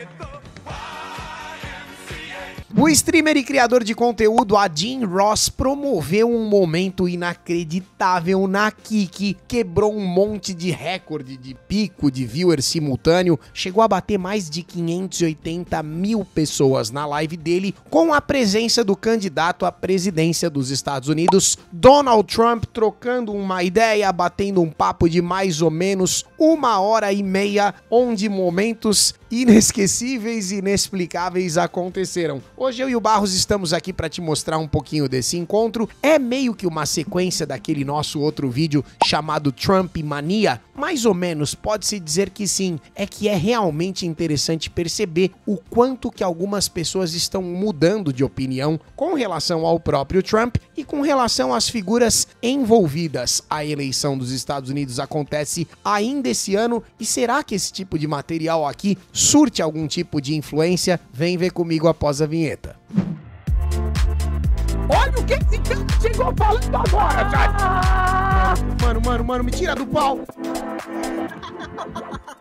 you thought. O streamer e criador de conteúdo Adin Ross promoveu um momento inacreditável na Kiki, quebrou um monte de recorde de pico de viewer simultâneo, chegou a bater mais de 580 mil pessoas na live dele, com a presença do candidato à presidência dos Estados Unidos, Donald Trump, trocando uma ideia, batendo um papo de mais ou menos uma hora e meia, onde momentos inesquecíveis e inexplicáveis aconteceram. Hoje eu e o Barros estamos aqui para te mostrar um pouquinho desse encontro. É meio que uma sequência daquele nosso outro vídeo chamado Trump Mania. Mais ou menos, pode-se dizer que sim. É que é realmente interessante perceber o quanto que algumas pessoas estão mudando de opinião com relação ao próprio Trump e com relação às figuras envolvidas. A eleição dos Estados Unidos acontece ainda esse ano e será que esse tipo de material aqui surte algum tipo de influência? Vem ver comigo após a vinheta vinheta. Olha o que esse cara chegou falando agora, cara! Mano, mano, mano, me tira do pau!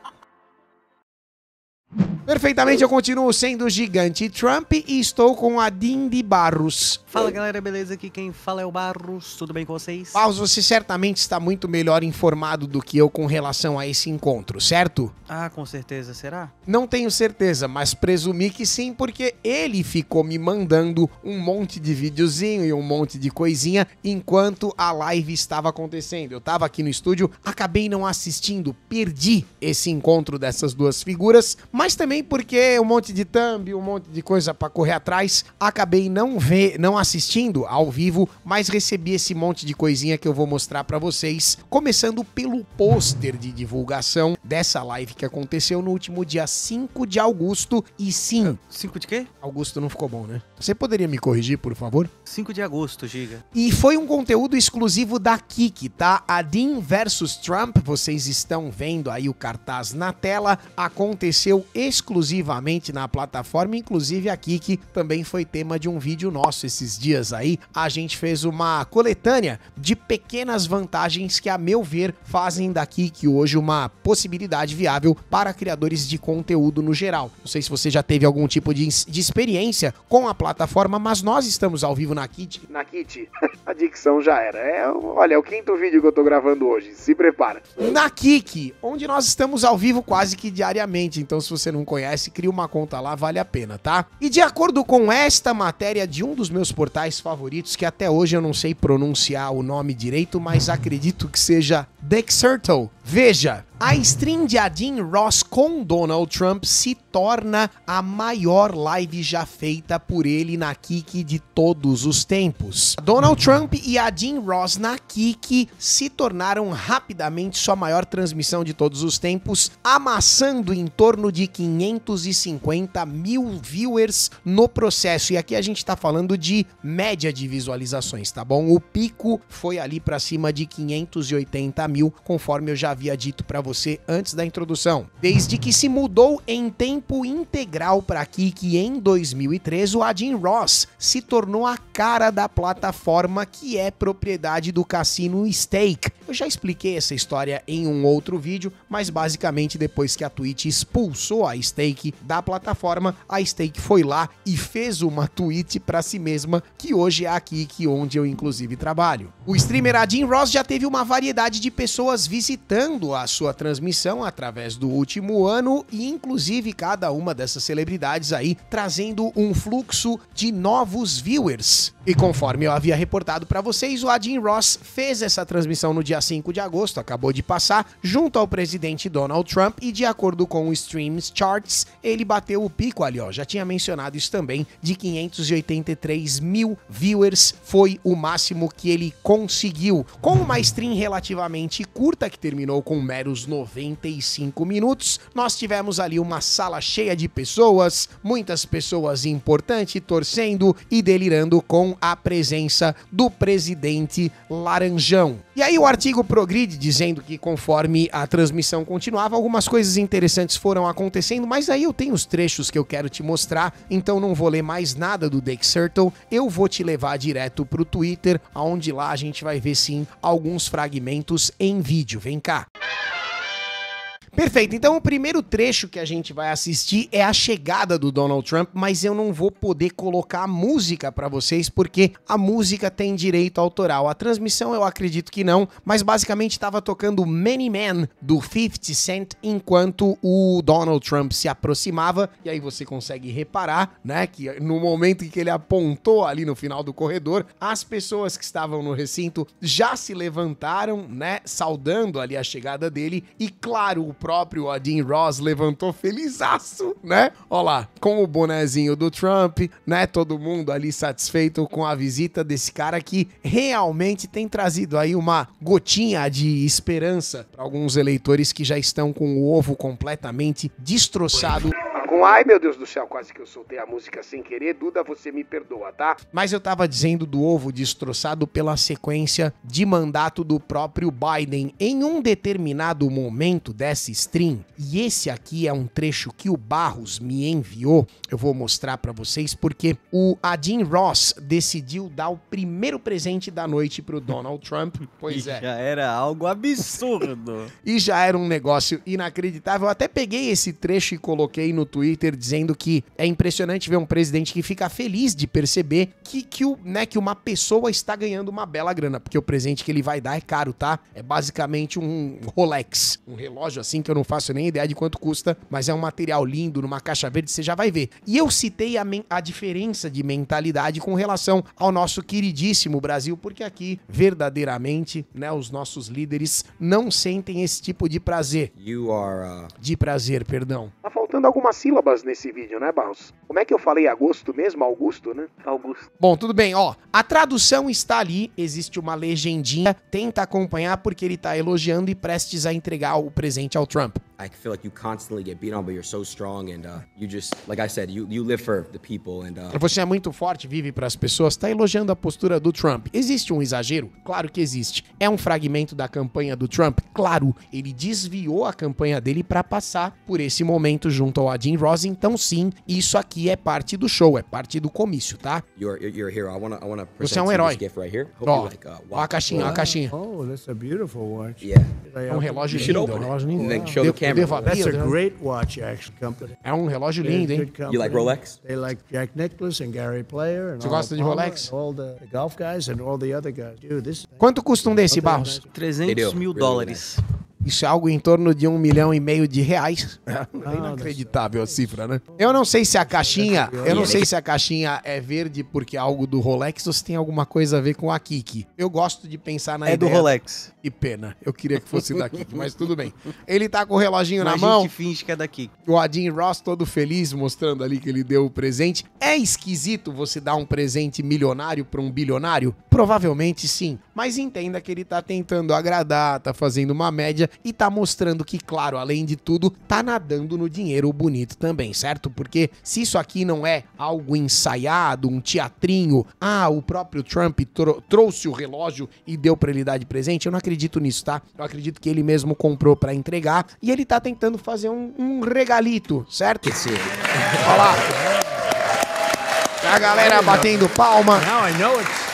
Perfeitamente, eu continuo sendo o gigante Trump e estou com a Dindi Barros. Fala galera, beleza? Aqui quem fala é o Barros, tudo bem com vocês? Barros, você certamente está muito melhor informado do que eu com relação a esse encontro, certo? Ah, com certeza, será? Não tenho certeza, mas presumi que sim, porque ele ficou me mandando um monte de videozinho e um monte de coisinha enquanto a live estava acontecendo. Eu estava aqui no estúdio, acabei não assistindo, perdi esse encontro dessas duas figuras, mas também também porque um monte de thumb, um monte de coisa para correr atrás, acabei não ver, não assistindo ao vivo, mas recebi esse monte de coisinha que eu vou mostrar para vocês, começando pelo pôster de divulgação dessa live que aconteceu no último dia 5 de agosto e sim, 5 ah, de quê? Augusto não ficou bom, né? Você poderia me corrigir, por favor? 5 de agosto, Giga. E foi um conteúdo exclusivo da Kiki, tá? A Dean versus Trump, vocês estão vendo aí o cartaz na tela, aconteceu exclusivamente exclusivamente na plataforma, inclusive aqui que também foi tema de um vídeo nosso esses dias aí. A gente fez uma coletânea de pequenas vantagens que, a meu ver, fazem da Kik hoje uma possibilidade viável para criadores de conteúdo no geral. Não sei se você já teve algum tipo de, de experiência com a plataforma, mas nós estamos ao vivo na Kit. Na Kit, a dicção já era. É, olha, é o quinto vídeo que eu tô gravando hoje. Se prepara. Na Kik, onde nós estamos ao vivo quase que diariamente. Então, se você não conhece, cria uma conta lá, vale a pena, tá? E de acordo com esta matéria de um dos meus portais favoritos, que até hoje eu não sei pronunciar o nome direito, mas acredito que seja Dexerto, Veja, a stream de Adin Ross com Donald Trump se torna a maior live já feita por ele na Kik de todos os tempos. Donald Trump e Adin Ross na Kik se tornaram rapidamente sua maior transmissão de todos os tempos, amassando em torno de 550 mil viewers no processo. E aqui a gente está falando de média de visualizações, tá bom? O pico foi ali para cima de 580 mil, conforme eu já havia dito para você antes da introdução. Desde que se mudou em tempo integral para aqui, que em 2003 o Adin Ross se tornou a cara da plataforma que é propriedade do cassino Stake. Eu já expliquei essa história em um outro vídeo, mas basicamente depois que a Twitch expulsou a Stake da plataforma, a Stake foi lá e fez uma tweet para si mesma, que hoje é aqui que onde eu inclusive trabalho. O streamer Adin Ross já teve uma variedade de pessoas visitando a sua transmissão através do último ano e inclusive cada uma dessas celebridades aí trazendo um fluxo de novos viewers. E conforme eu havia reportado para vocês, o Adin Ross fez essa transmissão no dia 5 de agosto, acabou de passar, junto ao presidente Donald Trump e de acordo com o Streams Charts, ele bateu o pico ali, ó, já tinha mencionado isso também, de 583 mil viewers foi o máximo que ele conseguiu, com uma stream relativamente extremamente curta, que terminou com meros 95 minutos. Nós tivemos ali uma sala cheia de pessoas, muitas pessoas importantes torcendo e delirando com a presença do presidente Laranjão. E aí o artigo progride dizendo que conforme a transmissão continuava, algumas coisas interessantes foram acontecendo, mas aí eu tenho os trechos que eu quero te mostrar, então não vou ler mais nada do Dick Sertle, eu vou te levar direto pro Twitter, aonde lá a gente vai ver sim alguns fragmentos em vídeo. Vem cá! Perfeito. Então, o primeiro trecho que a gente vai assistir é a chegada do Donald Trump, mas eu não vou poder colocar a música para vocês porque a música tem direito autoral. A transmissão eu acredito que não, mas basicamente estava tocando Many Men do 50 Cent enquanto o Donald Trump se aproximava. E aí você consegue reparar, né, que no momento em que ele apontou ali no final do corredor, as pessoas que estavam no recinto já se levantaram, né, saudando ali a chegada dele e claro, o próprio Odin Ross levantou felizaço, né? Olha lá, com o bonezinho do Trump, né? Todo mundo ali satisfeito com a visita desse cara que realmente tem trazido aí uma gotinha de esperança para alguns eleitores que já estão com o ovo completamente destroçado. Então, ai meu Deus do céu, quase que eu soltei a música sem querer. Duda, você me perdoa, tá? Mas eu tava dizendo do ovo destroçado pela sequência de mandato do próprio Biden em um determinado momento dessa stream. E esse aqui é um trecho que o Barros me enviou. Eu vou mostrar para vocês porque o Adin Ross decidiu dar o primeiro presente da noite pro Donald Trump. Pois e é. Já era algo absurdo. e já era um negócio inacreditável. Eu até peguei esse trecho e coloquei no Twitter Twitter dizendo que é impressionante ver um presidente que fica feliz de perceber que, que, o, né, que uma pessoa está ganhando uma bela grana, porque o presente que ele vai dar é caro, tá? É basicamente um Rolex, um relógio assim que eu não faço nem ideia de quanto custa, mas é um material lindo, numa caixa verde, você já vai ver. E eu citei a, a diferença de mentalidade com relação ao nosso queridíssimo Brasil, porque aqui, verdadeiramente, né, os nossos líderes não sentem esse tipo de prazer. You are, uh... De prazer, perdão. Tá faltando faltando algumas sílabas nesse vídeo, né, Barros? Como é que eu falei agosto mesmo? Augusto, né? Augusto. Bom, tudo bem, ó. A tradução está ali, existe uma legendinha. Tenta acompanhar porque ele tá elogiando e prestes a entregar o presente ao Trump. I feel like you constantly get beat on, but you're so strong and uh, you just, like I said, you, you live for the people and. Uh... Você é muito forte, vive para as pessoas. Está elogiando a postura do Trump. Existe um exagero? Claro que existe. É um fragmento da campanha do Trump. Claro, ele desviou a campanha dele para passar por esse momento junto ao Adin Ross. Então sim, isso aqui é parte do show, é parte do comício, tá? You're, you're hero. I wanna, I wanna Você é um herói. Right Ó, like, uh, ó a caixinha, ó a caixinha. Oh, that's a beautiful watch. Yeah. É um né? relógio lindo, um relógio lindo camera. That's a né? great watch actually company. É um relógio lindo, hein? You like Rolex? They like Jack Nicklaus and Gary Player and Você gosta de Rolex? All the golf guys and all the other guys. Dude, this Quanto custa um desse barros? 300 mil dólares. Isso é algo em torno de um milhão e meio de reais. É inacreditável a cifra, né? Eu não sei se a caixinha, é eu não sei se a caixinha é verde porque é algo do Rolex ou se tem alguma coisa a ver com a Kiki. Eu gosto de pensar na é ideia. É do Rolex. Que pena, eu queria que fosse da Kiki, mas tudo bem. Ele tá com o reloginho mas na mão. A gente finge que é da Kiki. O Adin Ross todo feliz mostrando ali que ele deu o presente. É esquisito você dar um presente milionário para um bilionário? Provavelmente sim mas entenda que ele tá tentando agradar, tá fazendo uma média e tá mostrando que, claro, além de tudo, tá nadando no dinheiro bonito também, certo? Porque se isso aqui não é algo ensaiado, um teatrinho, ah, o próprio Trump tro trouxe o relógio e deu para ele dar de presente, eu não acredito nisso, tá? Eu acredito que ele mesmo comprou para entregar e ele tá tentando fazer um, um regalito, certo? Sim. Olha lá. A galera batendo palma. Now I know it's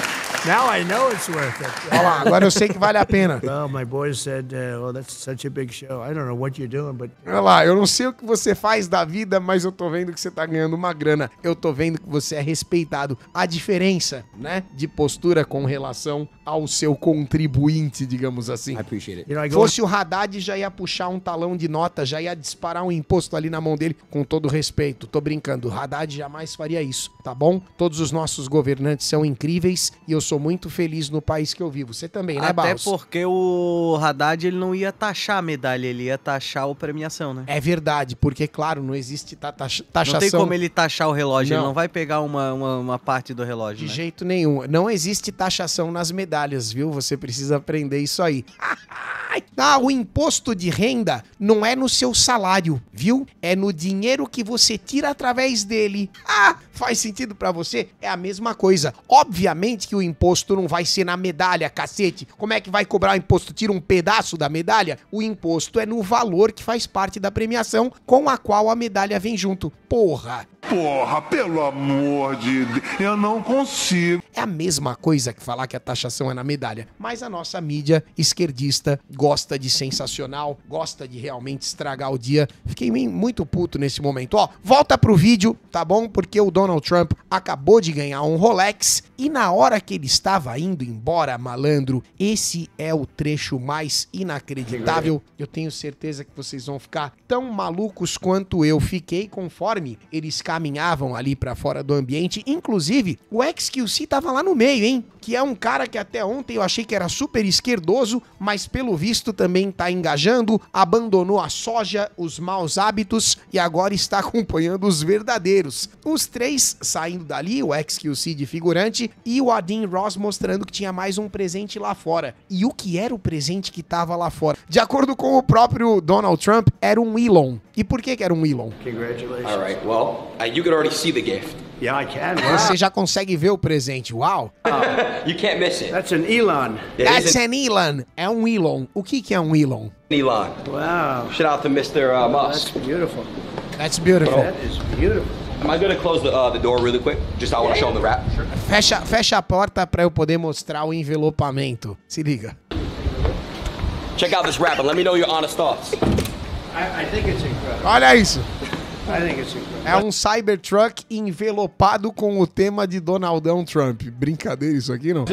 Now I know it's worth it. Olha lá, agora eu sei que vale a pena. Well, my boys said, uh, oh, that's such a big show. I don't know what you're doing, but... Olha lá, eu não sei o que você faz da vida, mas eu tô vendo que você tá ganhando uma grana. Eu tô vendo que você é respeitado. A diferença, né, de postura com relação ao seu contribuinte, digamos assim. I appreciate it. You know, I go... Fosse o Haddad, já ia puxar um talão de nota, já ia disparar um imposto ali na mão dele, com todo respeito. Tô brincando, o Haddad jamais faria isso, tá bom? Todos os nossos governantes são incríveis e eu sou sou muito feliz no país que eu vivo. Você também, né, Barros? Até porque o Haddad ele não ia taxar a medalha, ele ia taxar a premiação, né? É verdade, porque, claro, não existe ta taxa taxação. Não tem como ele taxar o relógio, não. ele não vai pegar uma, uma, uma parte do relógio. De né? jeito nenhum. Não existe taxação nas medalhas, viu? Você precisa aprender isso aí. Ah, o imposto de renda não é no seu salário, viu? É no dinheiro que você tira através dele. Ah, faz sentido para você? É a mesma coisa. Obviamente que o imposto imposto não vai ser na medalha, cacete. Como é que vai cobrar o imposto? Tira um pedaço da medalha? O imposto é no valor que faz parte da premiação com a qual a medalha vem junto. Porra, Porra, pelo amor de Deus, eu não consigo. É a mesma coisa que falar que a taxação é na medalha, mas a nossa mídia esquerdista gosta de sensacional, gosta de realmente estragar o dia. Fiquei muito puto nesse momento. Ó, volta pro vídeo, tá bom? Porque o Donald Trump acabou de ganhar um Rolex e na hora que ele estava indo embora, malandro, esse é o trecho mais inacreditável. Eu tenho certeza que vocês vão ficar tão malucos quanto eu fiquei conforme ele escapou caminhavam ali para fora do ambiente. Inclusive, o XQC tava lá no meio, hein? Que é um cara que até ontem eu achei que era super esquerdoso, mas pelo visto também tá engajando, abandonou a soja, os maus hábitos e agora está acompanhando os verdadeiros. Os três saindo dali, o XQC de figurante e o Adin Ross mostrando que tinha mais um presente lá fora. E o que era o presente que tava lá fora? De acordo com o próprio Donald Trump, era um Elon. E por que, que era um Elon? Congratulations. All right, well, Like you could already see the gift. Yeah, I can. Wow. Você já consegue ver o presente. Uau! Uh, you can't miss it. That's an Elon. That's an Elon. É um Elon. O que, que é um Elon? Elon. Wow. Shout out to Mr. Uh, Musk. That's beautiful. That's beautiful. That is beautiful. Am I gonna close the, uh, the door really quick? Just I want to show them the wrap. Sure. Fecha, fecha a porta para eu poder mostrar o envelopamento. Se liga. Check out this wrap and let me know your honest thoughts. I, I think it's incredible. Olha isso. I think it's incredible. É um Cybertruck envelopado com o tema de Donaldão Trump. Brincadeira isso aqui, não?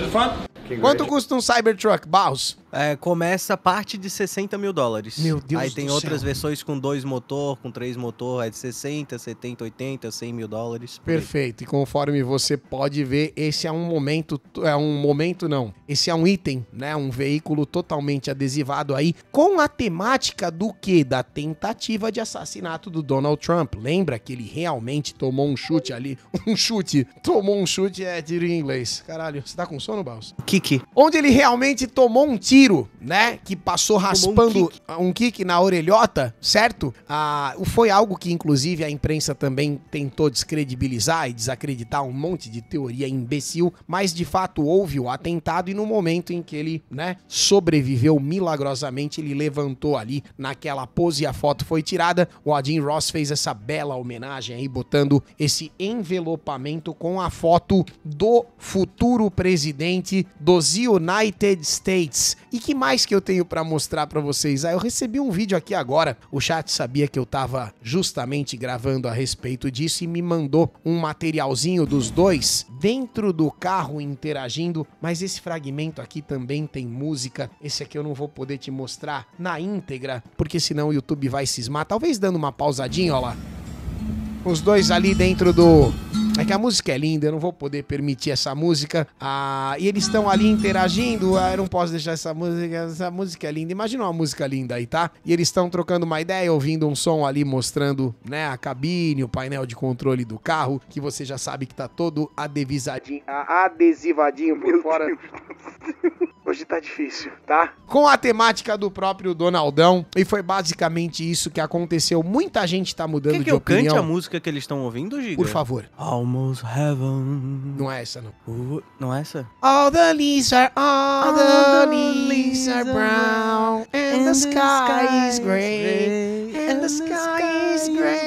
Quanto custa um Cybertruck, Barros? É, começa a parte de 60 mil dólares. Meu Deus Aí tem do outras céu. versões com dois motor, com três motor, é de 60, 70, 80, 100 mil dólares. Perfeito. E conforme você pode ver, esse é um momento, é um momento não, esse é um item, né? Um veículo totalmente adesivado aí, com a temática do que? Da tentativa de assassinato do Donald Trump. Lembra que ele realmente tomou um chute ali? Um chute, tomou um chute, é, tiro em inglês. Caralho, você tá com sono, Baus? Kiki. Onde ele realmente tomou um tiro Ciro, né, que passou raspando um kick. um kick. na orelhota, certo? Ah, foi algo que, inclusive, a imprensa também tentou descredibilizar e desacreditar um monte de teoria imbecil, mas de fato houve o atentado e no momento em que ele, né, sobreviveu milagrosamente, ele levantou ali naquela pose e a foto foi tirada. O Adin Ross fez essa bela homenagem aí, botando esse envelopamento com a foto do futuro presidente dos United States e que mais que eu tenho para mostrar para vocês? Ah, eu recebi um vídeo aqui agora. O chat sabia que eu tava justamente gravando a respeito disso e me mandou um materialzinho dos dois dentro do carro interagindo, mas esse fragmento aqui também tem música. Esse aqui eu não vou poder te mostrar na íntegra, porque senão o YouTube vai cismar. Talvez dando uma pausadinha, ó lá. Os dois ali dentro do é que a música é linda, eu não vou poder permitir essa música. Ah, e eles estão ali interagindo. Ah, eu não posso deixar essa música. Essa música é linda. Imagina uma música linda aí, tá? E eles estão trocando uma ideia, ouvindo um som ali mostrando, né, a cabine, o painel de controle do carro, que você já sabe que tá todo adevisadinho, ah, adesivadinho por fora. Hoje tá difícil, tá? Com a temática do próprio Donaldão, e foi basicamente isso que aconteceu. Muita gente tá mudando que que de opinião. Que eu cante a música que eles estão ouvindo, Giga? Por favor. Almost Heaven. Não é essa, não. Uh, não é essa? All the leaves are, all, all the, leaves are brown, and, and the, sky the sky is gray, and the sky is gray.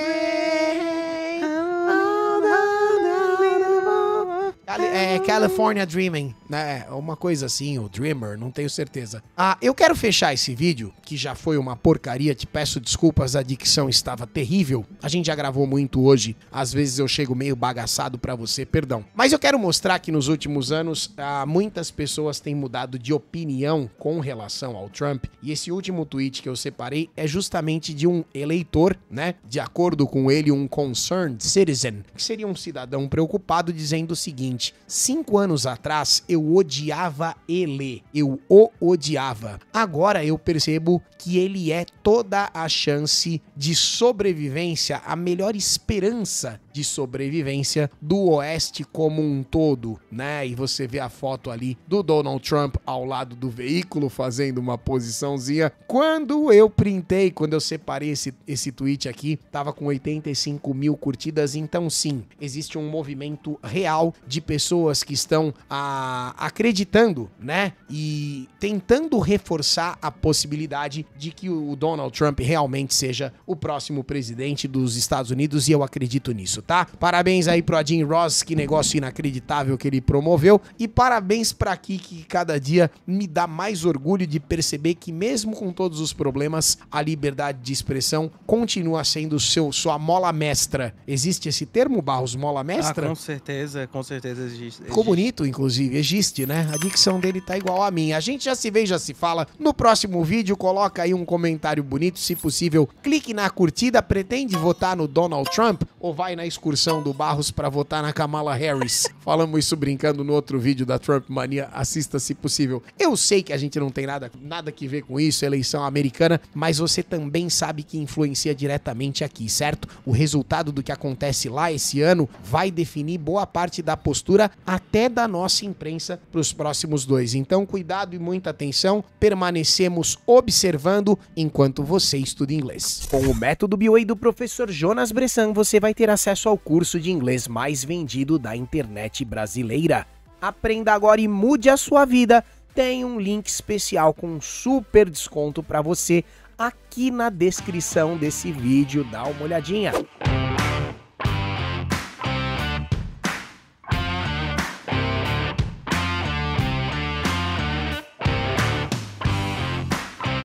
é, California Dreaming, né? Uma coisa assim, o Dreamer, não tenho certeza. Ah, eu quero fechar esse vídeo, que já foi uma porcaria, te peço desculpas, a dicção estava terrível. A gente já gravou muito hoje, às vezes eu chego meio bagaçado para você, perdão. Mas eu quero mostrar que nos últimos anos, ah, muitas pessoas têm mudado de opinião com relação ao Trump, e esse último tweet que eu separei é justamente de um eleitor, né? De acordo com ele, um concerned citizen, que seria um cidadão preocupado dizendo o seguinte: Cinco anos atrás eu odiava ele, eu o odiava. Agora eu percebo que ele é toda a chance de sobrevivência, a melhor esperança de sobrevivência do Oeste como um todo, né? E você vê a foto ali do Donald Trump ao lado do veículo fazendo uma posiçãozinha. Quando eu printei, quando eu separei esse, esse tweet aqui, tava com 85 mil curtidas. Então, sim, existe um movimento real de pessoas pessoas que estão a, ah, acreditando, né? E tentando reforçar a possibilidade de que o Donald Trump realmente seja o próximo presidente dos Estados Unidos e eu acredito nisso, tá? Parabéns aí pro Jim Ross, que negócio inacreditável que ele promoveu e parabéns para aqui que cada dia me dá mais orgulho de perceber que mesmo com todos os problemas, a liberdade de expressão continua sendo seu sua mola mestra. Existe esse termo, Barros, mola mestra? Ah, com certeza, com certeza Egiste. Ficou bonito, inclusive. existe, né? A dicção dele tá igual a minha. A gente já se vê já se fala. No próximo vídeo, coloca aí um comentário bonito, se possível. Clique na curtida. Pretende votar no Donald Trump ou vai na excursão do Barros para votar na Kamala Harris? Falamos isso brincando no outro vídeo da Trump Mania. Assista, se possível. Eu sei que a gente não tem nada, nada que ver com isso, eleição americana, mas você também sabe que influencia diretamente aqui, certo? O resultado do que acontece lá esse ano vai definir boa parte da postura até da nossa imprensa para os próximos dois. Então, cuidado e muita atenção, permanecemos observando enquanto você estuda inglês. Com o método BOA do professor Jonas Bressan, você vai ter acesso ao curso de inglês mais vendido da internet brasileira. Aprenda agora e mude a sua vida. Tem um link especial com um super desconto para você aqui na descrição desse vídeo. Dá uma olhadinha.